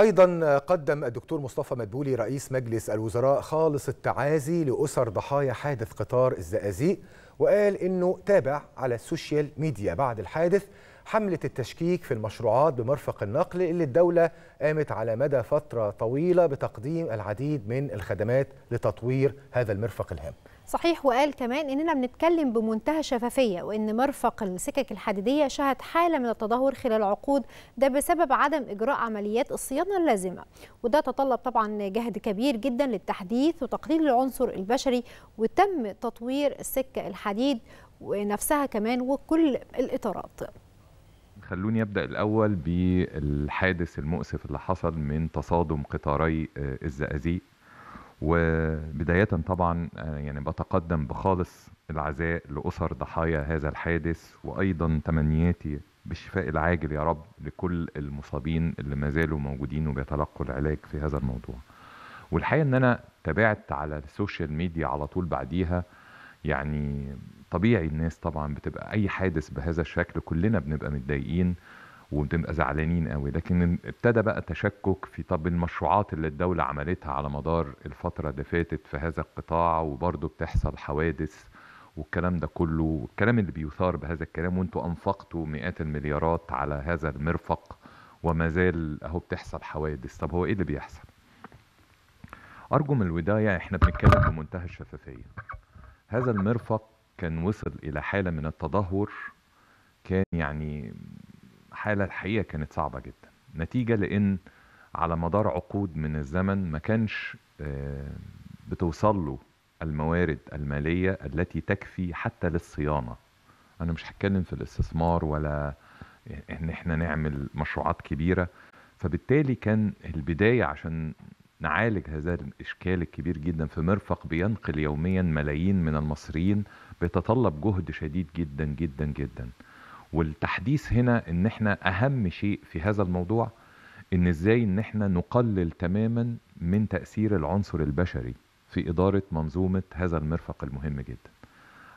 أيضا قدم الدكتور مصطفى مدبولي رئيس مجلس الوزراء خالص التعازي لأسر ضحايا حادث قطار الزقازيق وقال إنه تابع على السوشيال ميديا بعد الحادث حملة التشكيك في المشروعات بمرفق النقل اللي الدولة قامت على مدى فترة طويلة بتقديم العديد من الخدمات لتطوير هذا المرفق الهام صحيح وقال كمان اننا بنتكلم بمنتهى الشفافيه وان مرفق السكك الحديديه شهد حاله من التدهور خلال عقود ده بسبب عدم اجراء عمليات الصيانه اللازمه وده تطلب طبعا جهد كبير جدا للتحديث وتقليل العنصر البشري وتم تطوير السكه الحديد ونفسها كمان وكل الاطارات خلوني ابدا الاول بالحادث المؤسف اللي حصل من تصادم قطاري آه، الزقازيق وبداية طبعا آه، يعني بتقدم بخالص العزاء لأسر ضحايا هذا الحادث وأيضا تمنياتي بالشفاء العاجل يا رب لكل المصابين اللي ما زالوا موجودين وبيتلقوا العلاج في هذا الموضوع والحقيقة أن أنا تابعت على السوشيال ميديا على طول بعديها يعني طبيعي الناس طبعا بتبقى اي حادث بهذا الشكل كلنا بنبقى متضايقين وبنبقى زعلانين قوي لكن ابتدى بقى تشكك في طب المشروعات اللي الدولة عملتها على مدار الفترة اللي فاتت في هذا القطاع وبرضه بتحصل حوادث والكلام ده كله والكلام اللي بيثار بهذا الكلام وانتوا انفقتوا مئات المليارات على هذا المرفق وما زال اهو بتحصل حوادث طب هو ايه اللي بيحصل ارجو من الوداية احنا بنتكلم بمنتهى الشفافية هذا المرفق كان وصل إلى حالة من التدهور كان يعني حالة الحقيقة كانت صعبة جدا نتيجة لأن على مدار عقود من الزمن ما كانش آه، بتوصل له الموارد المالية التي تكفي حتى للصيانة أنا مش هتكلم في الاستثمار ولا إن إحنا نعمل مشروعات كبيرة فبالتالي كان البداية عشان نعالج هذا الإشكال الكبير جدا في مرفق بينقل يوميا ملايين من المصريين بيتطلب جهد شديد جدا جدا جدا والتحديث هنا ان احنا اهم شيء في هذا الموضوع ان ازاي ان احنا نقلل تماما من تأثير العنصر البشري في إدارة منظومة هذا المرفق المهم جدا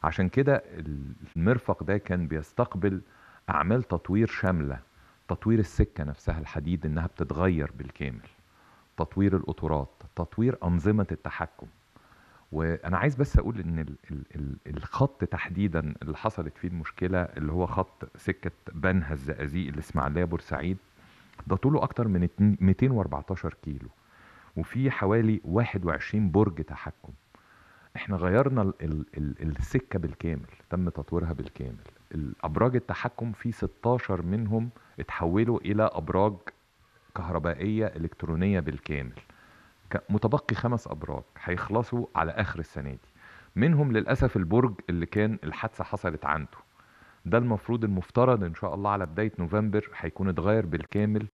عشان كده المرفق ده كان بيستقبل أعمال تطوير شاملة تطوير السكة نفسها الحديد إنها بتتغير بالكامل تطوير القطورات تطوير انظمه التحكم وانا عايز بس اقول ان الخط تحديدا اللي حصلت فيه المشكله اللي هو خط سكه بنها الزقازيق الاسماعيليه بورسعيد ده طوله اكتر من 214 كيلو وفي حوالي 21 برج تحكم احنا غيرنا الـ الـ الـ السكه بالكامل تم تطويرها بالكامل ابراج التحكم في 16 منهم اتحولوا الى ابراج كهربائية إلكترونية بالكامل متبقي خمس أبراج هيخلصوا على آخر السنة دي منهم للأسف البرج اللي كان الحادثة حصلت عنده ده المفروض المفترض إن شاء الله على بداية نوفمبر هيكون اتغير بالكامل